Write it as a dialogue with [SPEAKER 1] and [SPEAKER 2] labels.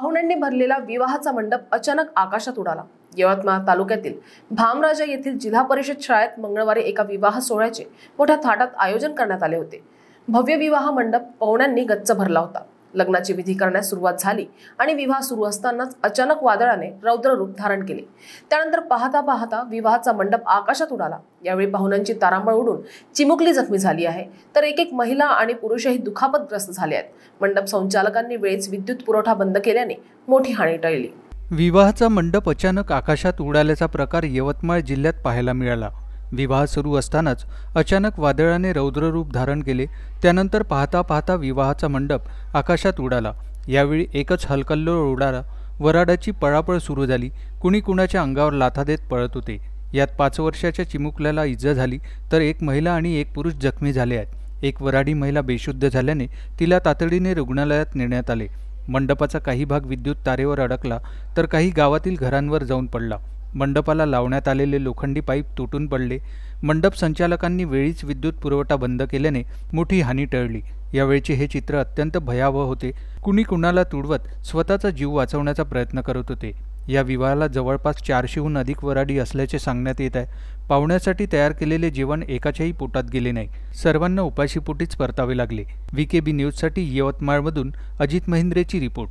[SPEAKER 1] पाहुण्यांनी भरलेला विवाहाचा मंडप अचानक आकाशात उडाला यवतमाळ तालुक्यातील भामराजा येथील जिल्हा परिषद शाळेत मंगळवारी एका विवाह सोहळ्याचे मोठ्या थाटात आयोजन करण्यात आले होते भव्य विवाह मंडप पाहुण्यांनी गच्च भरला होता लग्नाची विधी करण्यास सुरुवात झाली आणि विवाह सुरू असतानाच अचानक वादळाने रौद्र रूप धारण केले त्यानंतर पाहता पाहता विवाहाचा मंडप आकाशात उडाला यावेळी पाहुण्यांची तारांबळ उडून चिमुकली जखमी झाली आहे तर एक एक महिला आणि पुरुषही दुखापतग्रस्त झाले आहेत मंडप संचालकांनी वेळेस विद्युत पुरवठा बंद केल्याने मोठी हानी टळली
[SPEAKER 2] विवाहाचा मंडप अचानक आकाशात उडाल्याचा प्रकार यवतमाळ जिल्ह्यात पाहायला मिळाला विवाह सुरू असतानाच अचानक वादळाने रौद्ररूप धारण केले त्यानंतर पाहता पाहता विवाहाचा मंडप आकाशात उडाला यावेळी एकच हलकल्लोळ उडाला वराडाची पळापळ सुरू झाली कुणी कुणाच्या अंगावर लाथा देत पळत होते यात पाच वर्षाच्या चिमुकल्याला इज्जा झाली तर एक महिला आणि एक पुरुष जखमी झाले आहेत एक वराडी महिला बेशुद्ध झाल्याने तिला तातडीने रुग्णालयात नेण्यात आले मंडपाचा काही भाग विद्युत तारेवर अडकला तर काही गावातील घरांवर जाऊन पडला मंडपाला लावण्यात आलेले लोखंडी पाईप तुटून पडले मंडप संचालकांनी वेळीच विद्युत पुरवठा बंद केल्याने मोठी हानी टळली यावेळचे हे चित्र अत्यंत भयावह होते कुणी कुणाला तुडवत स्वतःचा जीव वाचवण्याचा प्रयत्न करत होते या विवाहाला जवळपास चारशेहून अधिक वराडी असल्याचे सांगण्यात येत आहे पाहुण्यासाठी तयार केलेले जेवण एकाच्याही पोटात गेले नाही सर्वांना उपाशीपोटीच परतावे लागले व्ही के बी न्यूजसाठी यवतमाळमधून अजित महिंद्रेची रिपोर्ट